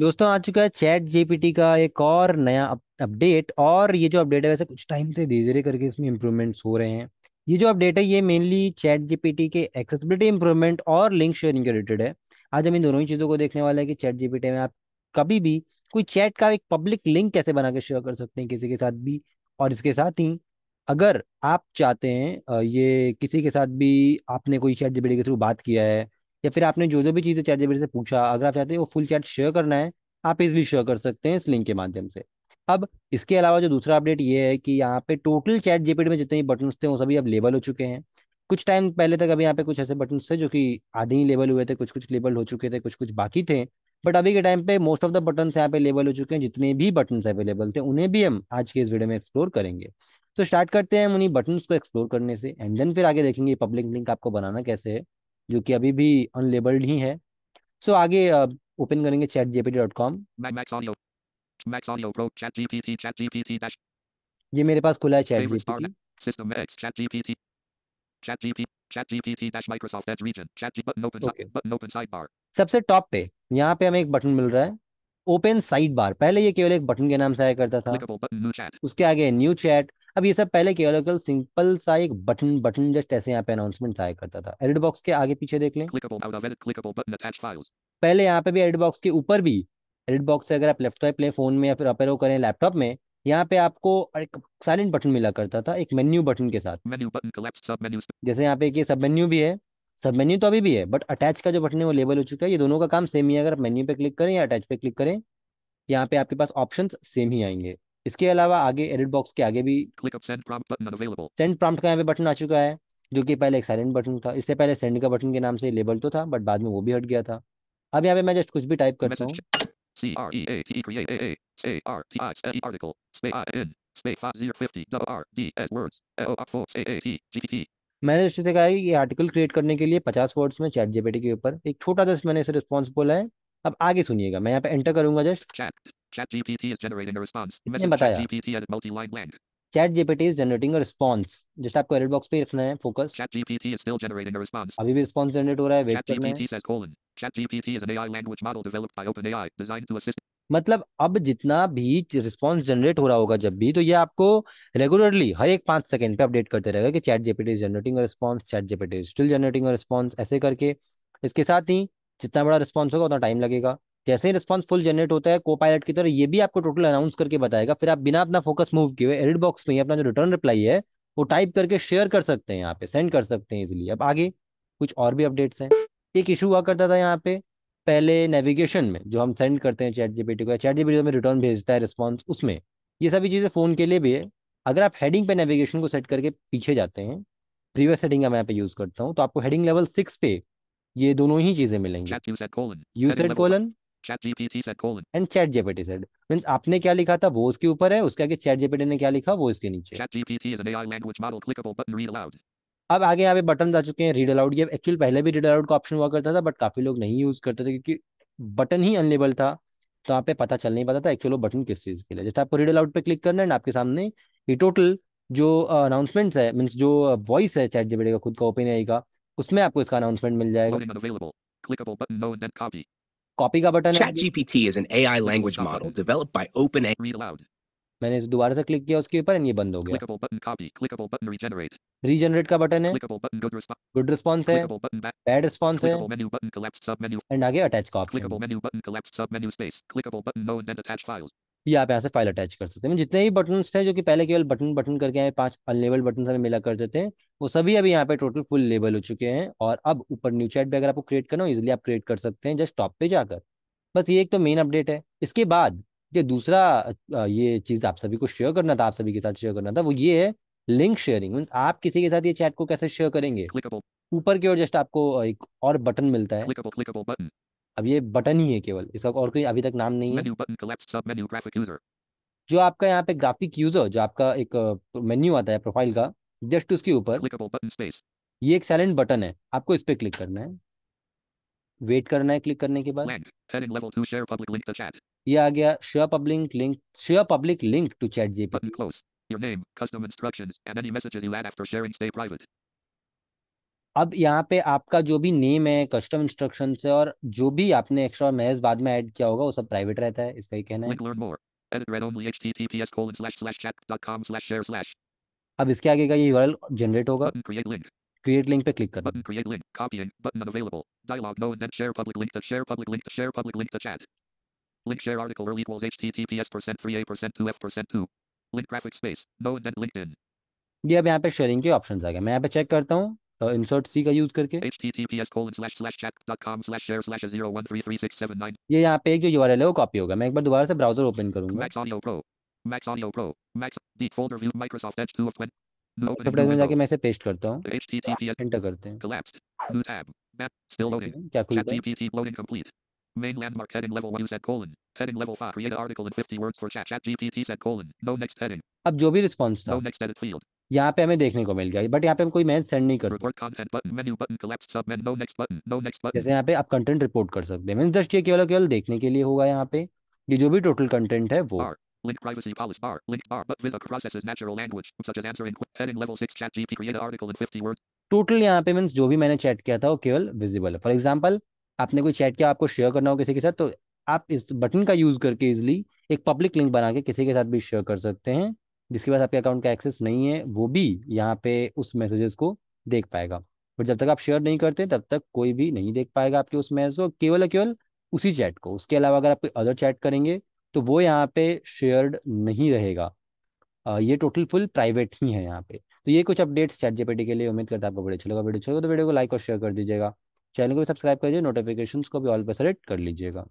दोस्तों आ चुका है चैट जीपीटी का एक और नया अपडेट और ये जो अपडेट है वैसे कुछ टाइम से धीरे धीरे करके इसमें इंप्रूवमेंट्स हो रहे हैं ये जो अपडेट है ये मेनली चैट जीपीटी के एक्सेसिबिलिटी इंप्रूवमेंट और लिंक शेयरिंग के रिलेटेड है आज हम इन दोनों ही चीज़ों को देखने वाले हैं कि चैट जीपीटी में आप कभी भी कोई चैट का एक पब्लिक लिंक कैसे बना के शेयर कर सकते हैं किसी के साथ भी और इसके साथ ही अगर आप चाहते हैं ये किसी के साथ भी आपने कोई चैट जीपीटी के थ्रू बात किया है या फिर आपने जो जो भी चीज़ें चैट जीपीटी से पूछा अगर आप चाहते हैं वो फुल चैट शेयर करना है आप इजली शेयर कर सकते हैं इस लिंक के माध्यम से अब इसके अलावा जो दूसरा अपडेट ये है कि यहाँ पे टोटल चैट जीपीटी में जितने भी बटन्स थे वो सभी अब लेबल हो चुके हैं कुछ टाइम पहले तक अभी यहाँ पे कुछ ऐसे बटन थे जो कि आधे ही लेबल हुए थे कुछ कुछ लेबल हो चुके थे कुछ कुछ बाकी थे बट अभी के टाइम पे मोस्ट ऑफ द बटन यहाँ पे लेबल हो चुके हैं जितने भी बटन अवेलेबल थे उन्हें भी हम आज के इस वीडियो में एक्सप्लोर करेंगे तो स्टार्ट करते हैं उन्हीं बटन को एक्सप्लोर करने से एंड देन फिर आगे देखेंगे पब्लिक लिंक आपको बनाना कैसे है जो कि अभी भी अनलेबल्ड ही है सो so, आगे ओपन uh, करेंगे चैट जीपीटी डॉट कॉम ये मेरे पास खुला है चैट जीपीटी सबसे टॉप पे यहाँ पे हमें एक बटन मिल रहा है ओपन साइड बार पहले ये केवल एक बटन के नाम से आया करता था उसके आगे न्यू चैट अब ये सब पहले केवल केवल सिंपल सा एक बटन बटन जस्ट ऐसे यहाँ पे अनाउंसमेंट आया करता था एडिट बॉक्स के आगे पीछे देख लें पहले यहाँ पे भी एडिट बॉक्स के ऊपर भी एडिट बॉक्स से अगर आप लेफ्ट स्वाइप फोन में या फिर अपेरो करें लैपटॉप में यहाँ पे आपको एक साइलेंट बटन मिला करता था एक मेन्यू बटन के साथ जैसे यहाँ पे सब मेन्यू भी है सब मेन्यू तो अभी भी है बट अटैच का जो बटन है वो लेबल हो चुका है ये दोनों का काम सेम ही है अगर आप मेन्यू पे क्लिक करें या अटैच पे क्लिक करें यहाँ पे आपके पास ऑप्शन सेम ही आएंगे इसके अलावा आगे एडिट बॉक्स के आगे भी सेंड प्रॉम्प्ट का यहाँ पे बटन आ चुका है जो कि पहले एक साइलेंट बटन था इससे पहले सेंड का बटन के नाम से लेबल तो था बट बाद में वो भी हट गया था अब यहाँ पे मैं जस्ट कुछ भी टाइप करता हूँ मैंने से कहा है कि ये आर्टिकल क्रिएट करने के लिए पचास वर्ड्स में चैट जीपीटी के ऊपर एक छोटा जस्ट मैंने इसे रिस्पॉन्स बोला है अब आगे सुनिएगा मैं यहाँ पे एंटर करूंगा just ChatGPT is generating response just आपको एडिट बॉक्स पे रखना है फोकस अभी भी रिस्पॉन्स जनरेट हो रहा है वेट करना है मतलब अब जितना भी रिस्पॉन्स जनरेट हो रहा होगा जब भी तो ये आपको रेगुलरली हर एक पांच सेकंड पे अपडेट करते रहेगा कि ChatGPT is generating response ChatGPT is still generating response ऐसे करके इसके साथ ही जितना बड़ा रिस्पॉन्स होगा उतना टाइम लगेगा जैसे ही रिस्पॉन्स फुल जनरेट होता है को पायलट की तरह ये भी आपको टोटल अनाउंस करके बताएगा फिर आप बिना अपना फोकस मूव किए एडिट बॉक्स में अपना जो रिटर्न रिप्लाई है वो टाइप करके शेयर कर सकते हैं यहाँ पे सेंड कर सकते हैं इजिली अब आगे कुछ और भी अपडेट्स हैं एक इशू हुआ करता था यहाँ पे पहले नेविगेशन में जो हम सेंड करते हैं चैट जीपीटी को चैट जीपीटी में रिटर्न भेजता है रिस्पॉन्स उसमें ये सभी चीज़ें फ़ोन के लिए भी है अगर आप हेडिंग पे नेविगेशन को सेट करके पीछे जाते हैं प्रीवियस हेडिंग का मैं यहाँ पे यूज़ करता हूँ तो आपको हेडिंग लेवल सिक्स पे ये दोनों ही चीज़ें मिलेंगी use at colon ChatGPT said आपने क्या लिखा था वो उसके ऊपर है उसके आगे चैट जीपीटी ने क्या लिखा वो इसके नीचे ChatGPT is an AI language model clickable button read अब आगे यहाँ पे बटन आ चुके हैं रीड अलाउड ये एक्चुअल पहले भी रीड अलाउड का ऑप्शन हुआ करता था बट काफी लोग नहीं यूज करते थे क्योंकि बटन ही अनलेबल था तो आप पता चल नहीं पाता था एक्चुअल बटन किस चीज के लिए जैसे आपको रीड अलाउड पे क्लिक करना है आपके सामने ये टोटल जो अनाउंसमेंट्स uh, है मीन्स जो वॉइस uh, है चैट जीपीटी का खुद का ओपन आई का उसमें आपको इसका अनाउंसमेंट मिल जाएगा copy का button ChatGPT is an AI language model developed by OpenAI. Read aloud. मैंने दोबारा से क्लिक किया उसके ऊपर एंड ये बंद हो गया clickable button copy clickable button regenerate regenerate का बटन है clickable button good response good response है clickable button back bad response है menu button collapse sub menu and आगे attach का option clickable menu button collapse sub menu space clickable button no and attach files ये आप यहाँ से file attach कर सकते हैं मतलब जितने भी बटन थे जो कि पहले केवल बटन बटन करके आए पांच अनलेबल बटन हमें मिला करते थे वो सभी अभी यहाँ पे टोटल फुल लेबल हो चुके हैं और अब ऊपर न्यू चैट भी अगर आपको क्रिएट करना हो इजिली आप क्रिएट कर सकते हैं जस्ट टॉप पे जाकर बस ये एक तो मेन अपडेट है इसके बाद जो दूसरा ये चीज़ आप सभी को शेयर करना था आप सभी के साथ शेयर करना था वो ये है लिंक शेयरिंग मीन आप किसी के साथ ये चैट को कैसे शेयर करेंगे ऊपर की ओर जस्ट आपको एक और बटन मिलता है अब ये बटन ही है केवल इसका और कोई अभी तक नाम नहीं है जो आपका यहाँ पे ग्राफिक यूजर जो आपका एक मेन्यू आता है प्रोफाइल का जस्ट उसके ऊपर ये एक साइलेंट बटन है आपको इस पर क्लिक करना है वेट करना है क्लिक करने के बाद ये आ गया share public link share public link to ChatGPT Your name, custom instructions, and any messages you add after sharing stay private. अब यहाँ पे आपका जो भी नेम है कस्टम इंस्ट्रक्शन से और जो भी आपने एक्स्ट्रा मैज बाद में ऐड किया होगा वो सब प्राइवेट रहता है इसका ही कहना है अब इसके आगे का ये यूआरएल जनरेट होगा क्रिएट लिंक पे क्लिक करना ये अब यहाँ पे शेयरिंग के ऑप्शंस आ गए मैं यहाँ पे चेक करता हूँ इंसर्ट सी का यूज करके ये यहाँ पे एक जो यूआरएल है वो कॉपी होगा मैं एक बार दोबारा से ब्राउजर ओपन करूंगा सॉफ्टवेयर में जाके मैं इसे पेस्ट करता हूँ एंटर करते हैं क्या खुल Main landmark heading level 1 set colon. Heading level 5 create article in 50 words for chat. Chat GPT set colon. No next heading. अब जो भी रिस्पांस था. No next edit field. यहाँ पे हमें देखने को मिल गया बट यहाँ पे हम कोई मैसेज सेंड नहीं कर सकते जैसे यहाँ पे आप कंटेंट रिपोर्ट कर सकते हैं जस्ट ये केवल केवल देखने के लिए होगा यहाँ पे कि जो भी टोटल कंटेंट है वो Link privacy policy bar. Link bar. But Visa processes natural language such as answering heading level chat GP create article in 50 words. Total यहाँ पे मीन्स जो भी मैंने चैट किया था वो केवल विजिबल है फॉर एग्जाम्पल आपने कोई चैट किया आपको शेयर करना हो किसी के साथ तो आप इस बटन का यूज करके इजिली एक पब्लिक लिंक बना के किसी के साथ भी शेयर कर सकते हैं जिसके पास आपके अकाउंट का एक्सेस नहीं है वो भी यहाँ पे उस मैसेजेस को देख पाएगा बट जब तक आप शेयर नहीं करते तब तक कोई भी नहीं देख पाएगा आपके उस मैसेज को केवल केवल उसी चैट को उसके अलावा अगर आप कोई अदर चैट करेंगे तो वो यहाँ पे शेयर्ड नहीं रहेगा ये टोटल फुल प्राइवेट ही है यहाँ पे तो ये कुछ अपडेट्स चैट जेपेटी के लिए उम्मीद करता है आपको बड़े अच्छा लगा वीडियो अच्छा लगा तो वीडियो को लाइक और शेयर कर दीजिएगा चैनल को भी सब्सक्राइब कर दीजिए नोटिफिकेशन को भी ऑल पर सेलेक्ट कर लीजिएगा